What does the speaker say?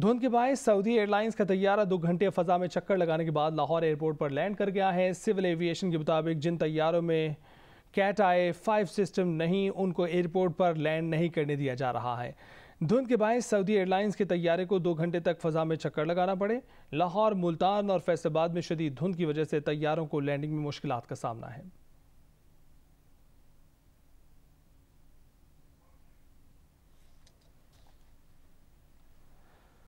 धुंध के बायस Saudi airlines का तैयारा दो घंटे फजा में चक्कर लगाने के बाद लाहौर एयरपोर्ट पर लैंड कर गया है सिविल एविएशन के मुताबिक जिन तैयारों में कैट आए फाइव सिस्टम नहीं उनको एयरपोर्ट पर लैंड नहीं करने दिया जा रहा है धुंध के बायस सऊदी एयरलाइंस के तैयारे को दो घंटे तक फजा में चक्कर लगाना पड़े लाहौर मुल्तान और फैसलाबाद में शदीद धुंध की वजह से तैयारों को लैंडिंग में मुश्किल का सामना है